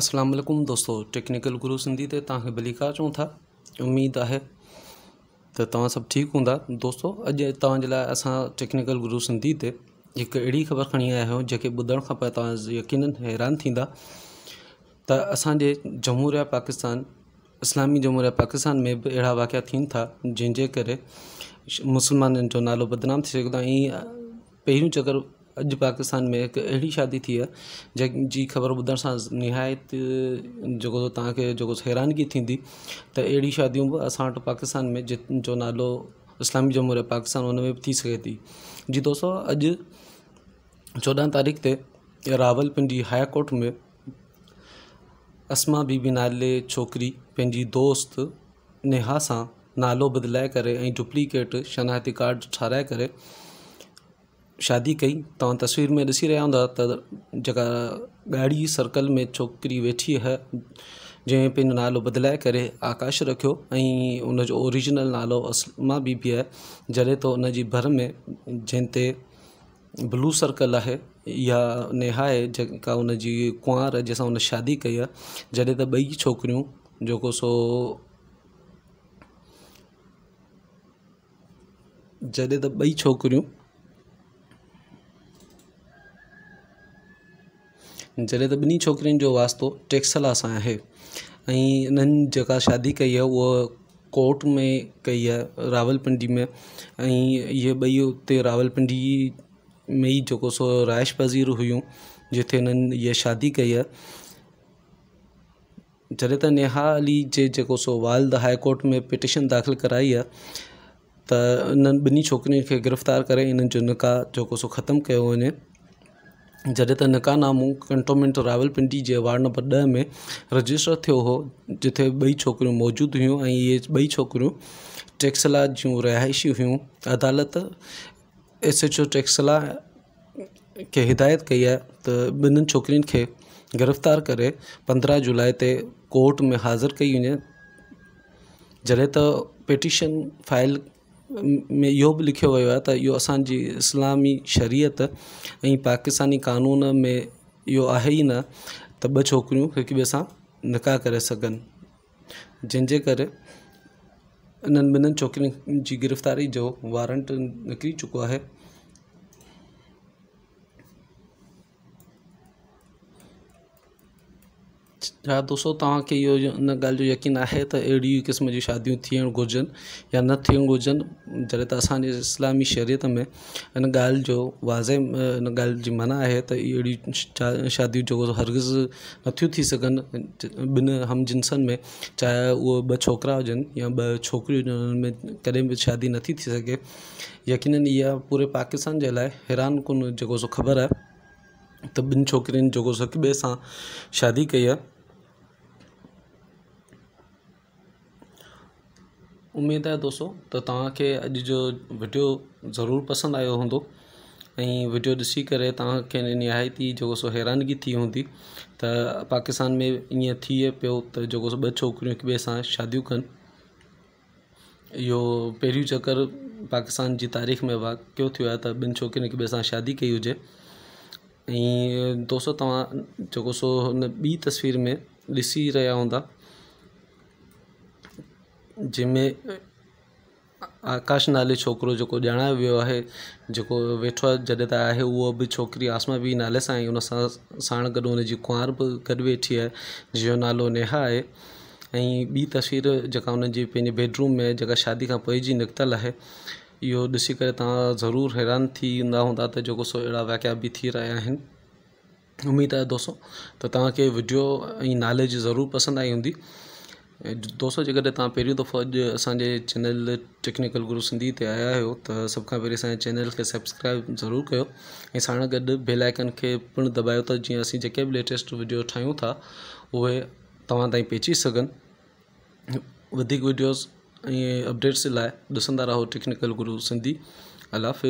असलम दोस्तों टेक्निकल गुरु सिंधी ते तव्हांखे भलीकार चऊं था उमेद आहे त तव्हां सभु ठीकु हूंदा दोस्तो अॼु तव्हांजे लाइ टेक्निकल गुरू सिंधी ते एक अड़ी ख़बर खणी आया आहियूं जेके ॿुधण खां यकीन हैरान थींदा त असांजे जमहूरिया पाकिस्तान इस्लामी जमहूरिया पाकिस्तान में भी अड़ा वाक़िया थियनि था जंहिंजे करे मुस्लमाननि जो नालो बदनाम थी सघंदो आहे ईअं पहिरियों अज पाकिस्तान में एक अड़ी शादी थी जी ख़बर बुध सां निहायत जेको तव्हांखे जेको हैरानगी थींदी त अहिड़ी शादियूं बि असां पाकिस्तान में जो नालो इस्लामी जमहूरिया पाकिस्तान हुन में थी सघे थी जी दोस्तों अज चौदह तारीख़ ते रावलपिंडी हाई कोर्ट में असमा बीबी नाले छोकिरी पंहिंजी दोस्त नेहा सां नालो बदिलाए करे डुप्लीकेट शनाती कार्ड ठारा करे शादी कई तव्हां तस्वीर में ॾिसी रहिया हूंदा त जेका ॻाढ़ी सर्कल में छोकिरी वेठी आहे जंहिं पंहिंजो नालो बदिलाए करे आकाश रखियो ऐं उनजो ओरिजिनल नालो असमा बीबी आहे जॾहिं त हुनजी भर में जंहिं ते ब्लू सर्कल आहे या नेहा आहे जेका उनजी कुंवार जंहिंसां उन शादी कई आहे जॾहिं त ॿई छोकिरियूं जेको सो जॾहिं त ॿई छोकिरियूं जॾहिं तो बिन्हीं छोकिरियुनि जो वास्तो टेक्सला सां आहे ऐं शादी कई है वह कोर्ट में कई है रावलपिंडी में ये बई ॿई रावलपिंडी में ही जो सो राइश पज़ीर हुयूं जिथे हिननि ये शादी कई है जॾहिं त नेहा अली के जेको सो वालद हाईकोर्ट में पिटिशन दाख़िल कराई है त इन्हनि ॿिन्ही छोकिरियुनि खे गिरफ़्तार करे इन्हनि जो निकाह जेको सो ख़तमु कयो वञे जॾहिं त निकामो कंटोनमेंट रावल पिंडी जे वार्ड नंबर ॾह में रजिस्टर थियो हो जिथे ॿई छोकिरियूं मौजूदु हुयूं ऐं इहे ॿई छोकिरियूं टेक्सला जूं रिहाइशी हुयूं अदालत एस एच ओ टेक्सला खे हिदायत कई आहे त ॿिन्हिनि छोकिरियुनि खे गिरफ़्तार करे पंद्रहं जुलाई ते कोर्ट में हाज़िर कई वञे जॾहिं त पिटीशन फाइल में यो भी लिखो वो है यो इहो असांजी इस्लामी शरीयत ऐं पाकिस्तानी कानून में यो आहे ही न तो ब छोक एक ॿिए सां निकाह करे सघनि जंहिंजे करे इन्हनि ॿिन्हिनि छोकिरियुनि जी गिरफ़्तारी जो वारंट निकिरी चुको है छा तोसो तव्हांखे इहो इन ॻाल्हि जो यकीन आहे त अहिड़ी क़िस्म जी शादियूं थियणु घुरिजनि या न थियणु घुरिजनि जॾहिं त असांजे इस्लामी शरीर में इन ॻाल्हि जो वाज़े इन ॻाल्हि जी मना आहे त अहिड़ी शादियूं जेको हर्गज़ु नथियूं थी सघनि ॿिनि हम जिनसनि में चाहे उहे ॿ छोकिरा हुजनि या ॿ छोकिरियूं हुजनि उन्हनि में कॾहिं बि शादी नथी थी सघे यकीन इहा पूरे पाकिस्तान जे लाइ हैरान कोन जेको सो ख़बर आहे त ॿिनि छोकिरियुनि जेको सो ॿिए सां शादी कई आहे उमेदु आहे दोस्तो त तव्हांखे अॼु जो विडियो ज़रूरु पसंदि आयो हूंदो ऐं वीडियो ॾिसी करे तव्हांखे निहायती जेको सो हैरानगी थी हूंदी त पाकिस्तान में ईअं थिए पियो त जेको सो ॿ छोकिरियूं हिक ॿिए सां शादियूं कनि इहो पहिरियों चकर पाकिस्तान जी तारीख़ में वाकियो थियो आहे त ॿिनि छोकिरियुनि हिक ॿिए सां शादी कई हुजे ऐं दोस्तो तव्हां जेको सो हुन ॿी तस्वीर में ॾिसी रहिया हूंदा जंहिंमें आकाश नाले छोकिरो जेको ॼाणायो वियो आहे जेको वेठो आहे जॾहिं त आहे उहा बि छोकिरी आसमा बि नाले सां आई हुन सां साण गॾु हुन जी कुंवार बि गॾु वेठी आहे जंहिंजो नालो नेहा आहे ऐं ॿी तस्वीर जेका जी पंहिंजे बेडरूम में जेका शादी खां पोइ जी निकितलु आहे इहो ॾिसी करे तव्हां ज़रूरु हैरान थींदा हूंदा त जेको सो अहिड़ा वाकियाब बि थी रहिया आहिनि उमेदु आहे दोस्तो त तव्हांखे वीडियो ऐं नाले जी ज़रूरु पसंदि दोस्तों दोस्तो जेकॾहिं तव्हां पहिरियों दफ़ो अॼु असांजे चैनल टेक्निकल गुरु सिंधी ते आया आहियो त सभ खां पहिरीं असांजे चैनल के सब्सक्राइब जरूर कयो ऐं साण बेल आइकन के पिणु दॿायो तो जीअं असीं जेके भी लेटेस्ट वीडियो ठाहियूं था उहे तव्हां ताईं पइजी सघनि वधीक विडियोस ईअं अपडेट्स लाइ ॾिसंदा रहो टेक्निकल गुरु सिंधी अलाफ़